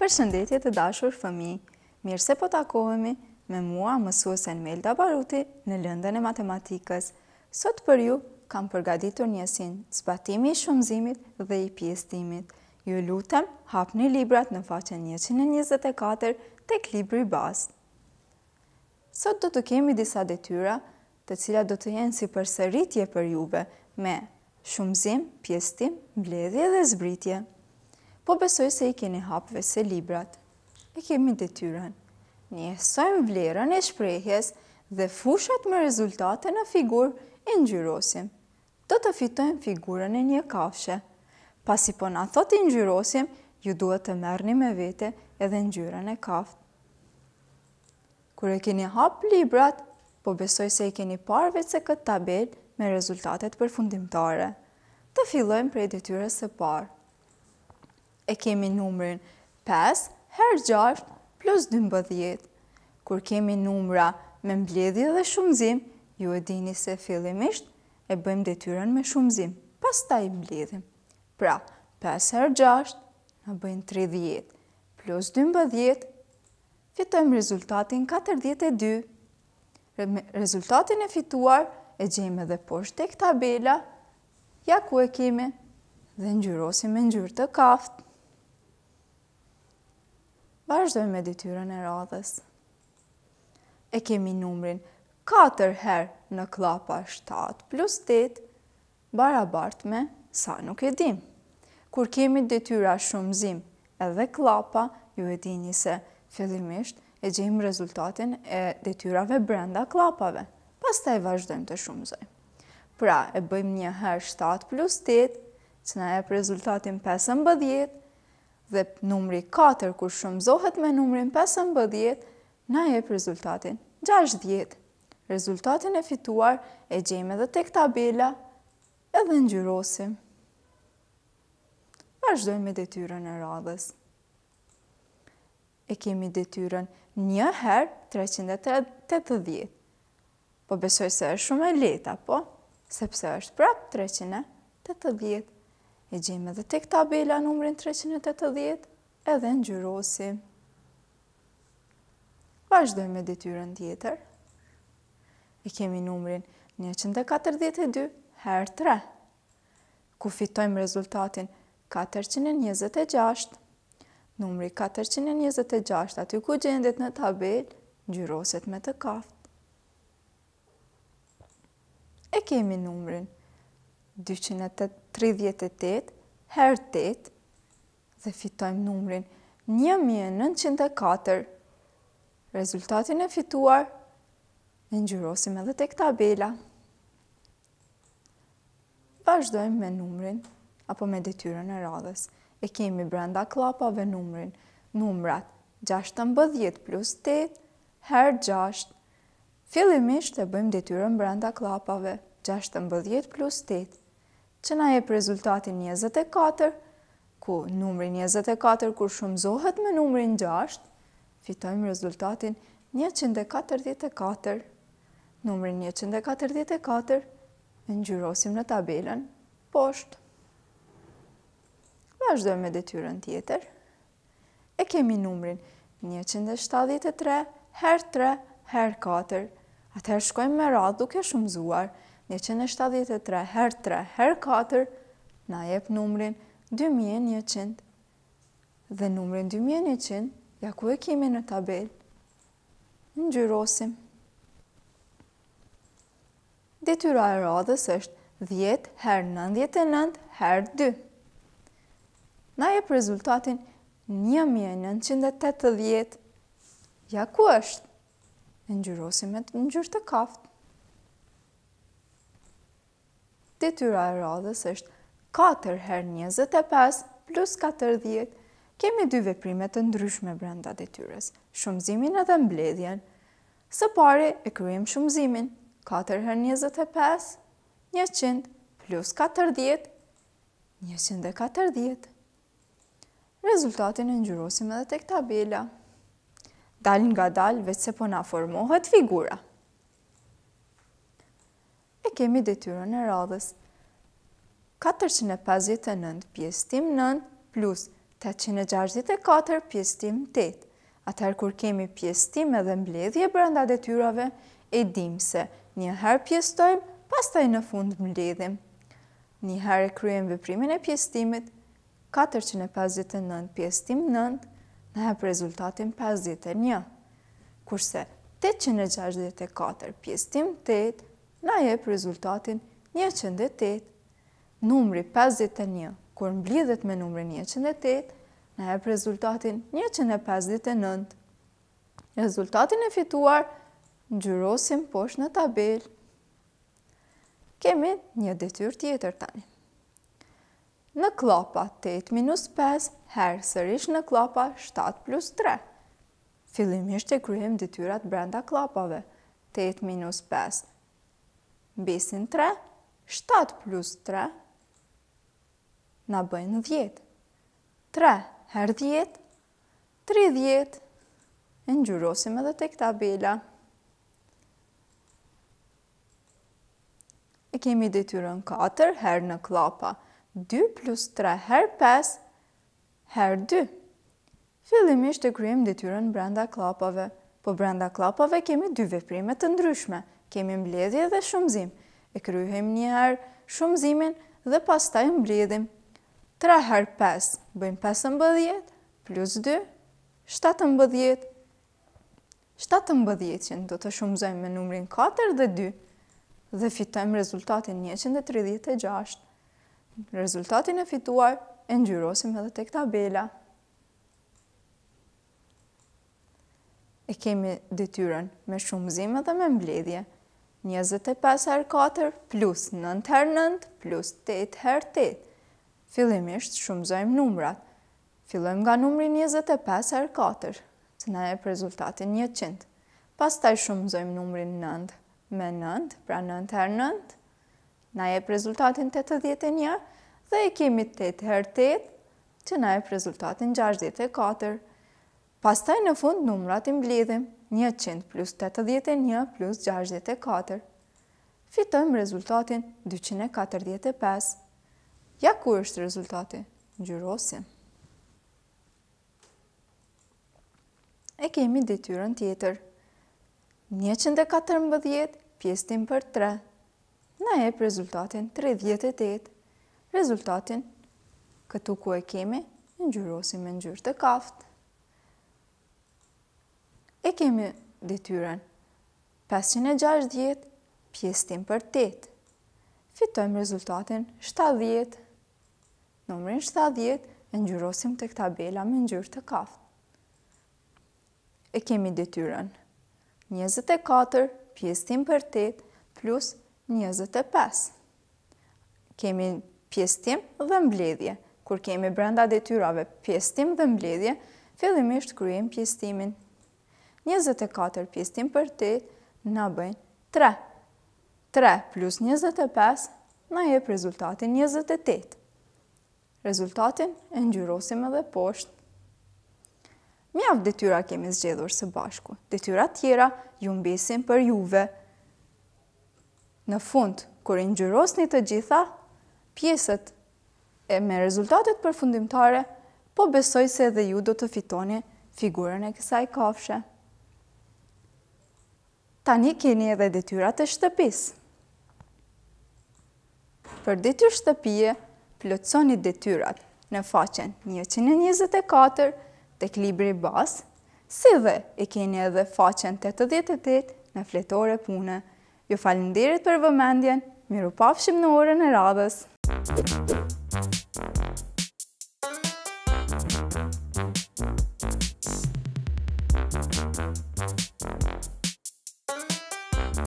Përshëndetje të dashur fëmi, mirë se po takohemi me mua mësuesen Melda Baruti në lëndën e matematikës. Sot për ju kam përgaditur njësin zbatimi i shumëzimit dhe i pjestimit. Ju lutem, hapni librat në faqen 124 tek libri bast. Sot do të kemi disa detyra, të cilat do të jenë si përsëritje për juve me shumëzim, pjestim, mbledhje dhe zbritje. Po besoj se i keni hapve se librat. I kemi të tyren. Njësojmë vlerën e shprejhjes dhe fushat me rezultate në figur e gjyrosim. Do të fitojmë figurën e një kafshe. Pasi po na thot i gjyrosim, ju duhet të mërni me vete edhe njërën e kaft. Kure keni hapë librat, po besoj se i keni parve se këtë tabel me rezultatet përfundimtare. Të fillojmë për e së se par. E kemi numërin 5 her 6 plus 12. Kur kemi numra me mbledhje dhe shumëzim, ju e dini se fillimisht e bëjmë detyren me shumëzim, pas ta i mbledhim. Pra, 5 her 6 në bëjmë 30 plus 12, fitojmë rezultatin 42 rezultatin e fituar e gjejmë edhe poshtë tek tabela, ja ku e kemi dhe ngjyrosim me ngjyrë të kaft. Vazhdojmë me detyrën e radhës. E kemi numrin 4 herë në klapa 7 plus 8, barabart me sa nuk e dim. Kur kemi detyra shumëzim edhe klapa, ju e dini se fillimisht e gjim rezultatin e detyrave brenda klapave. Pas të e vazhdojmë të shumëzojmë. Pra, e bëjmë një herë 7 plus 8, që në e për rezultatin 5 dhe numri 4, kur shumëzohet me numrin 5 na 10, në e për rezultatin 6 Rezultatin e fituar e gjejmë edhe të këta bila edhe në gjyrosim. Vazhdojmë me detyrën e radhës e kemi detyren një her 380. Po besoj se është shumë e leta, po? Sepse është prap 380. E gjemë edhe tek tabela numërin 380 edhe në gjyrosi. Vashdoj me detyren tjetër. E kemi numërin 142 her 3. Ku fitojmë rezultatin 426 Numri 426 aty ku gjendet në tabel, gjyroset me të kaft. E kemi numrin 238 her 8 dhe fitojmë numrin 1904. Rezultatin e fituar në gjyrosim edhe tek tabela. Vajzdojmë me numrin apo me detyre në radhës e kemi brenda klapave numrin, numrat 16 plus 8 her 6. Filimisht e bëjmë detyrën brenda klapave 16 plus 8, që na e për rezultatin 24, ku numri 24 kur shumë zohet me numrin 6, fitojmë rezultatin 144. Numri 144 e ngjyrosim në tabelën poshtë vazhdojmë me detyren tjetër. E kemi numrin 173 her 3 her 4. Atëherë shkojmë me radhë duke shumëzuar. 173 her 3 her 4 na jep numrin 2100. Dhe numrin 2100, ja ku e kemi në tabel, në gjyrosim. Detyra e radhës është 10 her 99 her 2 na e për rezultatin 1980. Ja ku është? Në ngjyrosim me ngjyrë të kaftë. Detyra e radhës është 4 her 25 plus 40. Kemi dy veprime të ndryshme brenda detyres. Shumëzimin edhe mbledhjen. Së pare e kryim shumëzimin. 4 her 25, 100 plus 40, 140. Rezultatin e njërosim edhe tek tabela. Dalin nga dal, vetë se po na formohet figura. E kemi detyrën e radhës. 459 pjestim 9 plus 864 pjestim 8. Atër kur kemi pjestim edhe mbledhje brenda detyrave, e dim se njëherë pjestojmë, pastaj në fund mbledhim. Njëherë e kryem vëprimin e pjestimit, 459 pjeshtim 9 në hep rezultatin 51, kurse 864 pjeshtim 8 në hep rezultatin 108, numri 51 kur mblidhet me numëri 108, në hep rezultatin 159. Rezultatin e fituar, në gjyrosim posh në tabel. Kemi një detyr tjetër tani në klopa 8 minus 5, herë sërish në klopa 7 plus 3. Filimisht e kryhem dityrat brenda klopave. 8 minus 5, besin 3, 7 plus 3, në bëjnë 10. 3 herë 10, 30, Në gjyrosim edhe të këta bila. E kemi dityrën 4 herë në klapa. 2 plus 3 her 5 her 2. Filimisht të kryim dityrën brenda klapave, po brenda klapave kemi dy veprimet të ndryshme, kemi mbledhje dhe shumëzim. E kryhim njëherë shumëzimin dhe pas taj mbledhim. 3 her 5, bëjmë 5 mbëdhjet, plus 2, 7 mbëdhjet, 7 mbëdhjet që në do të shumëzojmë me numrin 4 dhe 2 dhe fitojmë rezultatin 136. Rezultatin e fituar e ngjyrosim edhe tek tabela. E kemi dityren me shumëzime dhe me mbledhje. 25 r4 plus 9 r9 plus 8 r8. Filimisht shumëzojmë numrat. Filojmë nga numri 25 r4, që na e për rezultatin 100. Pas taj shumëzojmë numri 9 me 9, pra 9 r9, na e për rezultatin 81 dhe e kemi 8 x 8 që na e për rezultatin 64. Pastaj në fund numrat i mblidhim 100 plus 81 plus 64. Fitojmë rezultatin 245. Ja ku është rezultati? Gjyrosim. E kemi dityrën tjetër. 114 pjestim për 3. Na e për rezultatin 38. Rezultatin, këtu ku e kemi, në gjyrosim e në gjyrë të kaft. E kemi dityren 560 pjestin për 8. Fitojmë rezultatin 70. nëmërin 70 e në gjyrosim të këta bela me në gjyrë të kaft. E kemi dityren 24 pjestin për 8 plus 25. Kemi pjestim dhe mbledhje. Kur kemi brenda detyrave pjestim dhe mbledhje, fillimisht kryim pjestimin. 24 pjestim për 8 në bëjnë 3. 3 plus 25 në jep rezultatin 28. Rezultatin e njërosim edhe poshtë. Mjaft detyra kemi zgjedhur së bashku. Detyra tjera ju mbesim për juve. Në fund, kur i ngjyrosni të gjitha pjesët e me rezultatet përfundimtare, po besoj se edhe ju do të fitoni figurën e kësaj kafshe. Tani keni edhe detyrat e shtëpisë. Për detyr shtëpije, plotësoni detyrat në faqen 124 të klibri basë, si dhe e keni edhe faqen 88 në fletore punë Ju falinderit për vëmendjen, miru pafshim në orën e radhës.